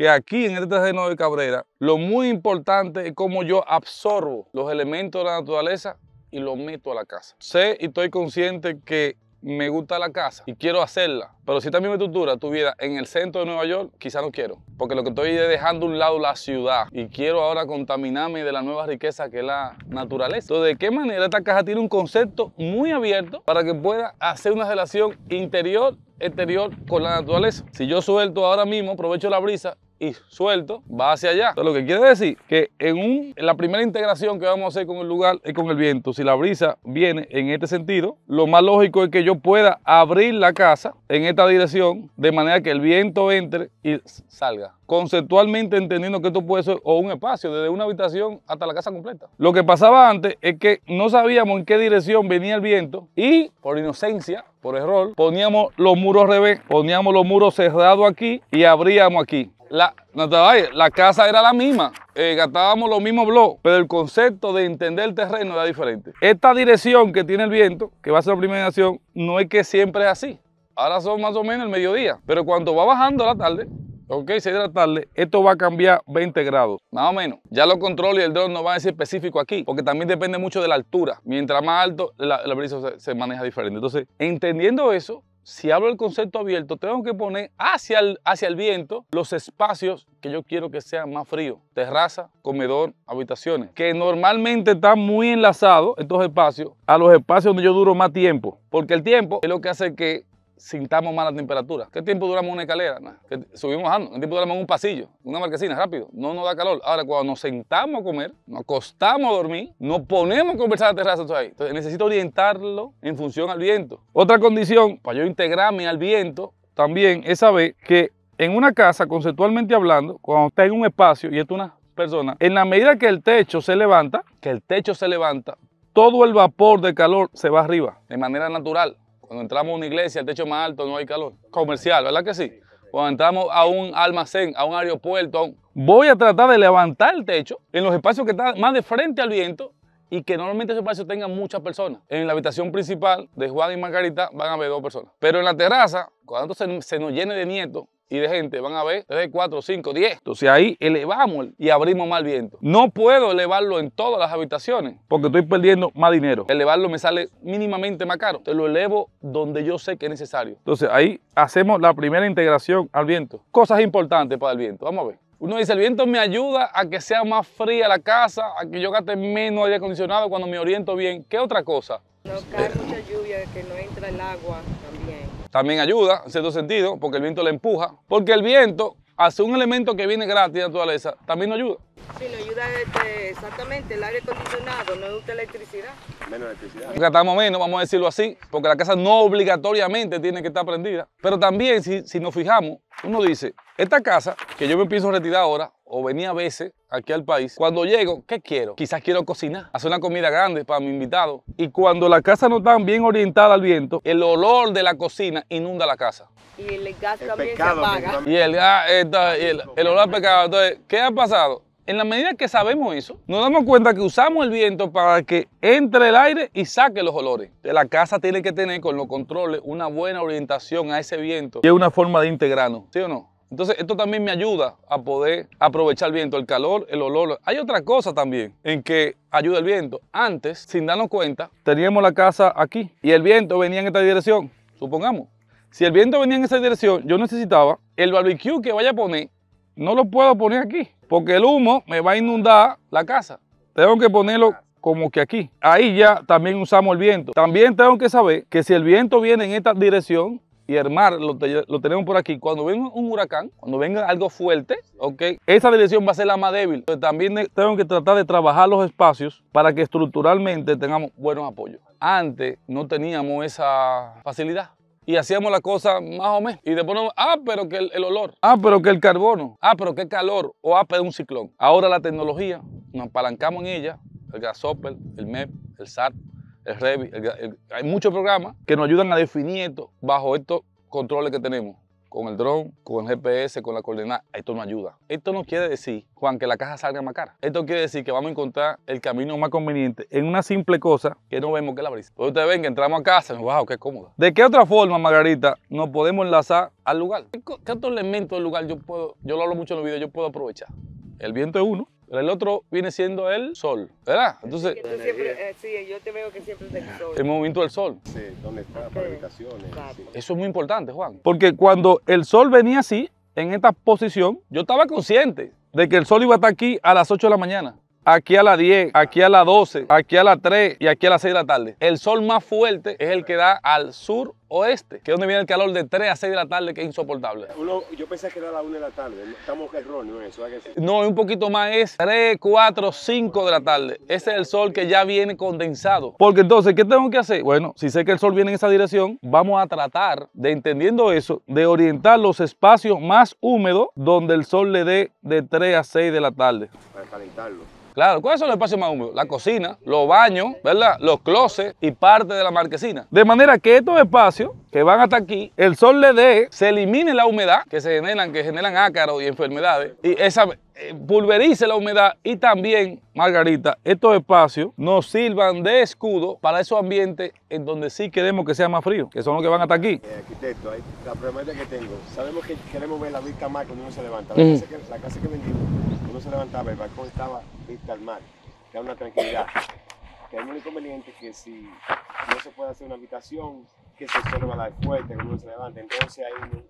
que aquí en este terreno de Cabrera, lo muy importante es cómo yo absorbo los elementos de la naturaleza y los meto a la casa. Sé y estoy consciente que me gusta la casa y quiero hacerla, pero si esta misma estructura tuviera en el centro de Nueva York, quizás no quiero, porque lo que estoy dejando a un lado la ciudad y quiero ahora contaminarme de la nueva riqueza que es la naturaleza. Entonces, ¿de qué manera esta casa tiene un concepto muy abierto para que pueda hacer una relación interior exterior con la naturaleza. Si yo suelto ahora mismo, aprovecho la brisa y suelto, va hacia allá. lo que quiere decir que en, un, la primera integración que vamos a hacer con el lugar es con el viento. Si la brisa viene en este sentido, lo más lógico es que yo pueda abrir la casa en esta dirección de manera que el viento entre y salga. Conceptualmente entendiendo que esto puede ser o un espacio, desde una habitación hasta la casa completa. Lo que pasaba antes es que no sabíamos en qué dirección venía el viento y por inocencia por error, poníamos los muros revés, poníamos los muros cerrados aquí y abríamos aquí. La, casa era la misma, eh, gastábamos los mismos blogs, pero el concepto de entender el terreno era diferente. Esta dirección que tiene el viento, que va a ser la primera nación, no es que siempre es así. Ahora son más o menos el mediodía, pero cuando va bajando la tarde, ok, 6 de la tarde, esto va a cambiar 20 grados, más o menos. Ya los controles y el drone no van a ser específico aquí, porque también depende mucho de la altura. Mientras más alto, la, brisa se, maneja diferente. Entonces, entendiendo eso, si hablo el concepto abierto, tengo que poner hacia el, hacia el viento los espacios que yo quiero que sean más fríos. Terraza, comedor, habitaciones. Que normalmente están muy enlazados estos espacios a los espacios donde yo duro más tiempo. Porque el tiempo es lo que hace que sintamos mala temperatura. ¿Qué tiempo duramos una escalera? subimos bajando. ¿Qué tiempo duramos en un pasillo? Una marquesina, rápido. No nos da calor. Ahora, cuando nos sentamos a comer, nos acostamos a dormir, nos ponemos a conversar a la terraza, Entonces, necesito orientarlo en función al viento. Otra condición para yo integrarme al viento también es saber que en una casa, conceptualmente hablando, cuando está en un espacio y es una persona, en la medida que el techo se levanta, que el techo se levanta, todo el vapor de calor se va arriba de manera natural. Cuando entramos a una iglesia, el techo más alto, no hay calor. Comercial, ¿verdad que sí? Cuando entramos a un almacén, a un aeropuerto, voy a tratar de levantar el techo en los espacios que están más de frente al viento y que normalmente ese espacio tengan muchas personas. En la habitación principal de Juan y Margarita van a haber dos personas. Pero en la terraza, cuando se, se nos llene de nietos, y de gente van a ver 3, 4, 5, 10. Entonces ahí elevamos y abrimos más el viento. No puedo elevarlo en todas las habitaciones porque estoy perdiendo más dinero. Elevarlo me sale mínimamente más caro. Te lo elevo donde yo sé que es necesario. Entonces ahí hacemos la primera integración al viento. Cosas importantes para el viento. Vamos a ver. Uno dice, el viento me ayuda a que sea más fría la casa, a que yo gaste menos aire acondicionado cuando me oriento bien. ¿Qué otra cosa? No cae mucha lluvia, que no entra el agua también ayuda, en cierto sentido, porque el viento le empuja. Porque el viento, hace un elemento que viene gratis a la naturaleza, también nos ayuda. Sí, nos ayuda exactamente, el aire acondicionado, no gusta electricidad. Menos electricidad. Gastamos menos, vamos a decirlo así, porque la casa no obligatoriamente tiene que estar prendida. Pero también, si, si nos fijamos, uno dice, esta casa, que yo me a retirar ahora, o venía a veces aquí al país, cuando llego, ¿qué quiero? Quizás quiero cocinar, hacer una comida grande para mi invitado. Y cuando la casa no está bien orientada al viento, el olor de la cocina inunda la casa. Y el gas también se apaga. Y el, el, olor al pecado. Entonces, ¿qué ha pasado? En la medida que sabemos eso, nos damos cuenta que usamos el viento para que entre el aire y saque los olores. La casa tiene que tener con los controles una buena orientación a ese viento. Y es una forma de integrarnos, ¿sí o no? Entonces, esto también me ayuda a poder aprovechar el viento, el calor, el olor. Hay otra cosa también en que ayuda el viento. Antes, sin darnos cuenta, teníamos la casa aquí y el viento venía en esta dirección, supongamos. Si el viento venía en esa dirección, yo necesitaba el barbecue que vaya a poner, no lo puedo poner aquí, porque el humo me va a inundar la casa. Tengo que ponerlo como que aquí. Ahí ya también usamos el viento. También tengo que saber que si el viento viene en esta dirección, y el mar lo, tenemos por aquí. Cuando venga un huracán, cuando venga algo fuerte, esa dirección va a ser la más débil. también tengo que tratar de trabajar los espacios para que estructuralmente tengamos buenos apoyos. Antes no teníamos esa facilidad y hacíamos la cosa más o menos. Y después, nos, ah, pero que el, olor, ah, pero que el carbono, ah, pero que el calor, o ah, pero un ciclón. Ahora la tecnología, nos apalancamos en ella, el gasopel, el MEP, el SAT, el Revit. hay muchos programas que nos ayudan a definir esto bajo estos controles que tenemos. Con el dron, con el GPS, con la coordenada, esto nos ayuda. Esto no quiere decir, Juan, que la caja salga más cara. Esto quiere decir que vamos a encontrar el camino más conveniente en una simple cosa que no vemos que la brisa. Usted pues ustedes ven que entramos a casa, nos wow, qué cómodo. ¿De qué otra forma, Margarita, nos podemos enlazar al lugar? ¿Qué, qué otro elemento del lugar yo puedo, yo lo hablo mucho en los videos, yo puedo aprovechar? El viento es uno, el otro viene siendo el sol, ¿verdad? Entonces... Eh, yo te veo que siempre el sol. El movimiento del sol. Sí, donde está, para Eso es muy importante, Juan. Porque cuando el sol venía así, en esta posición, yo estaba consciente de que el sol iba a estar aquí a las 8 de la mañana aquí a las 10, aquí a las 12, aquí a las 3 y aquí a las 6 de la tarde. El sol más fuerte es el que da al sur oeste, que es donde viene el calor de 3 a 6 de la tarde, que es insoportable. yo pensé que era a las 1 de la tarde, estamos erróneos en eso. No, un poquito más es 3, 4, 5 de la tarde. Ese es el sol que ya viene condensado. Porque entonces, ¿qué tengo que hacer? Bueno, si sé que el sol viene en esa dirección, vamos a tratar de, entendiendo eso, de orientar los espacios más húmedos donde el sol le dé de 3 a 6 de la tarde. Para calentarlo. Claro, ¿cuáles son los espacios más húmedos? La cocina, los baños, ¿verdad? Los closets y parte de la marquesina. De manera que estos espacios que van hasta aquí, el sol le dé, se elimine la humedad que se generan, que generan ácaros y enfermedades. Y esa eh, pulverice la humedad y también, Margarita, estos espacios nos sirvan de escudo para esos ambientes en donde sí queremos que sea más frío, que son los que van hasta aquí. Eh, arquitecto, la pregunta que tengo, sabemos que queremos ver la vista más cuando uno se levanta. La, casa, que, la casa que vendimos se levantaba, el balcón estaba vista al mar, que es una tranquilidad. Que hay un inconveniente que si no se puede hacer una habitación, que se sol la fuerte, que uno se levante, entonces ahí no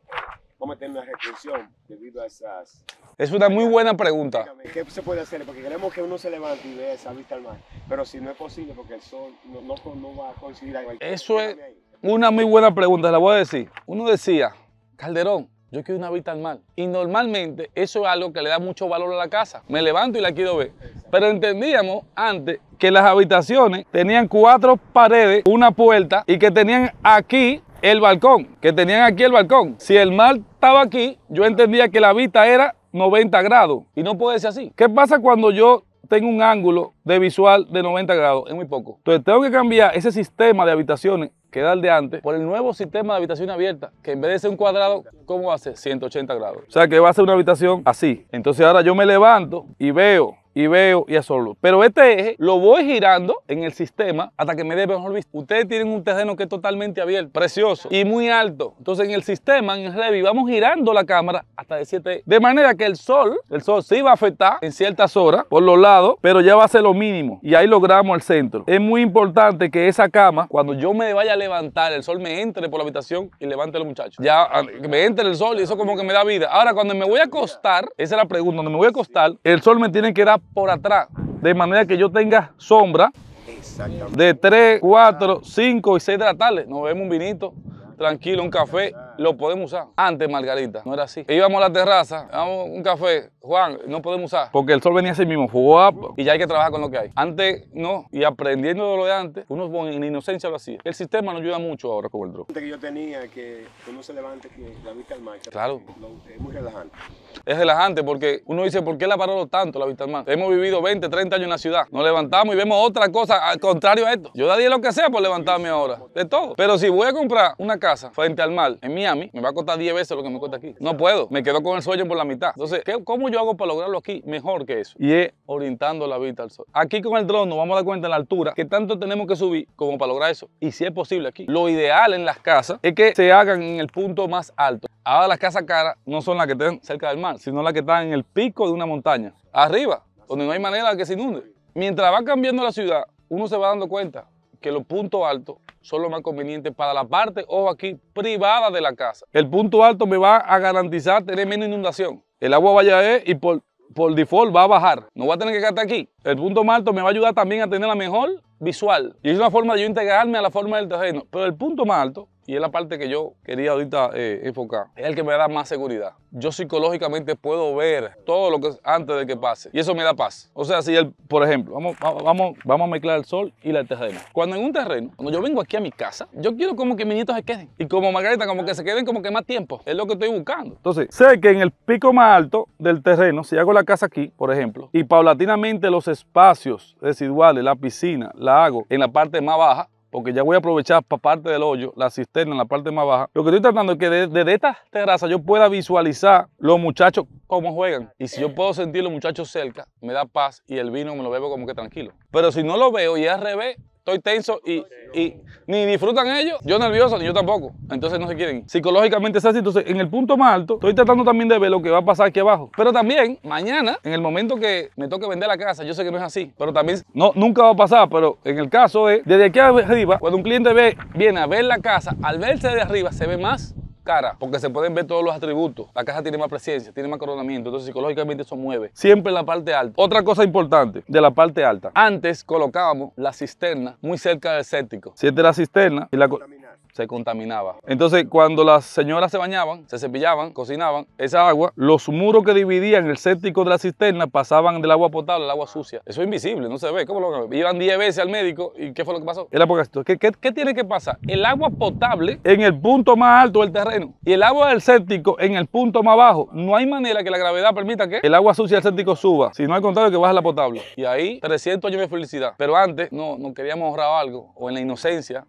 vamos a tener una restricción debido a esas... Es una muy buena pregunta. ¿Qué se puede hacer? Porque queremos que uno se levante y vea esa vista al mar, pero si no es posible, porque el sol no, va a coincidir. Eso es una muy buena pregunta, la voy a decir. Uno decía, Calderón, yo quiero una vista al mar. Y normalmente eso es algo que le da mucho valor a la casa. Me levanto y la quiero ver. Pero entendíamos antes que las habitaciones tenían cuatro paredes, una puerta y que tenían aquí el balcón, que tenían aquí el balcón. Si el mar estaba aquí, yo entendía que la vista era 90 grados y no puede ser así. ¿Qué pasa cuando yo tengo un ángulo de visual de 90 grados? Es muy poco. Entonces tengo que cambiar ese sistema de habitaciones que el de antes, por el nuevo sistema de habitación abierta, que en vez de ser un cuadrado, ¿cómo hace? 180 grados. O sea que va a ser una habitación así. Entonces ahora yo me levanto y veo y veo y solo. Pero este eje lo voy girando en el sistema hasta que me dé mejor vista. Ustedes tienen un terreno que es totalmente abierto, precioso y muy alto. Entonces en el sistema, en el vamos girando la cámara hasta de 7 De manera que el sol, el sol sí va a afectar en ciertas horas por los lados, pero ya va a ser lo mínimo. Y ahí logramos al centro. Es muy importante que esa cama, cuando yo me vaya a levantar, el sol me entre por la habitación y levante los muchachos. Ya ah, me entre el sol y eso como que me da vida. Ahora, cuando me voy a acostar, esa es la pregunta, cuando me voy a acostar, el sol me tiene que dar por atrás, de manera que yo tenga sombra de 3, 4, 5 y 6 de la tarde. Nos vemos un vinito, tranquilo, un café lo podemos usar. Antes, Margarita, no era así. Íbamos a la terraza, a un café, Juan, no podemos usar. Porque el sol venía así mismo, fugó y ya hay que trabajar con lo que hay. Antes no, y aprendiendo de lo de antes, uno en inocencia lo hacía. El sistema nos ayuda mucho ahora con el drop. que yo tenía que uno se levante que la vista al mar. Claro. es muy relajante. Es relajante porque uno dice, ¿por qué la paró tanto la vista al mar? Hemos vivido 20, 30 años en la ciudad. Nos levantamos y vemos otra cosa al contrario a esto. Yo daría lo que sea por levantarme ahora, de todo. Pero si voy a comprar una casa frente al mar, en mi mí, me va a costar 10 veces lo que me cuesta aquí. No puedo, me quedo con el sueño por la mitad. Entonces, ¿qué, ¿cómo yo hago para lograrlo aquí mejor que eso? Y es orientando la vista al sol. Aquí con el dron nos vamos a dar cuenta de la altura que tanto tenemos que subir como para lograr eso. Y si es posible aquí. Lo ideal en las casas es que se hagan en el punto más alto. Ahora las casas caras no son las que están cerca del mar, sino las que están en el pico de una montaña. Arriba, donde no hay manera de que se inunde. Mientras va cambiando la ciudad, uno se va dando cuenta que los puntos altos son los más conveniente para la parte o aquí privada de la casa. El punto alto me va a garantizar tener menos inundación. El agua vaya a ir e y por, por default va a bajar. No va a tener que hasta aquí. El punto más alto me va a ayudar también a tener la mejor visual. Y es una forma de yo integrarme a la forma del terreno. Pero el punto más alto y es la parte que yo quería ahorita eh, enfocar, es el que me da más seguridad. Yo psicológicamente puedo ver todo lo que es antes de que pase y eso me da paz. O sea, si él por ejemplo, vamos, vamos, vamos a mezclar el sol y el terreno. Cuando en un terreno, cuando yo vengo aquí a mi casa, yo quiero como que mis nietos se queden y como Margarita, como que se queden como que más tiempo. Es lo que estoy buscando. Entonces, sé que en el pico más alto del terreno, si hago la casa aquí, por ejemplo, y paulatinamente los espacios residuales, la piscina, la hago en la parte más baja, porque ya voy a aprovechar para parte del hoyo, la cisterna en la parte más baja. Lo que estoy tratando es que desde esta terraza yo pueda visualizar los muchachos cómo juegan. Y si yo eh. puedo sentir los muchachos cerca, me da paz y el vino me lo bebo como que tranquilo. Pero si no lo veo y es al revés, estoy tenso y, y, ni disfrutan ellos, yo nervioso, ni yo tampoco. Entonces no se quieren. Psicológicamente es así. Entonces, en el punto más alto, estoy tratando también de ver lo que va a pasar aquí abajo. Pero también, mañana, en el momento que me toque vender la casa, yo sé que no es así. Pero también, no, nunca va a pasar. Pero en el caso es, desde aquí arriba, cuando un cliente ve, viene a ver la casa, al verse de arriba, se ve más cara, porque se pueden ver todos los atributos. La caja tiene más presencia, tiene más coronamiento, entonces psicológicamente eso mueve. Siempre en la parte alta. Otra cosa importante de la parte alta. Antes colocábamos la cisterna muy cerca del séptico. Si de la cisterna y la se contaminaba. Entonces, cuando las señoras se bañaban, se cepillaban, cocinaban, esa agua, los muros que dividían el séptico de la cisterna pasaban del agua potable al agua sucia. Eso es invisible, no se ve. ¿Cómo lo van Iban 10 veces al médico y ¿qué fue lo que pasó? Era porque ¿Qué, tiene que pasar? El agua potable en el punto más alto del terreno y el agua del séptico en el punto más bajo. No hay manera que la gravedad permita que el agua sucia del séptico suba, si no hay contrario que baje la potable. Y ahí 300 años de felicidad. Pero antes no, no queríamos ahorrar algo o en la inocencia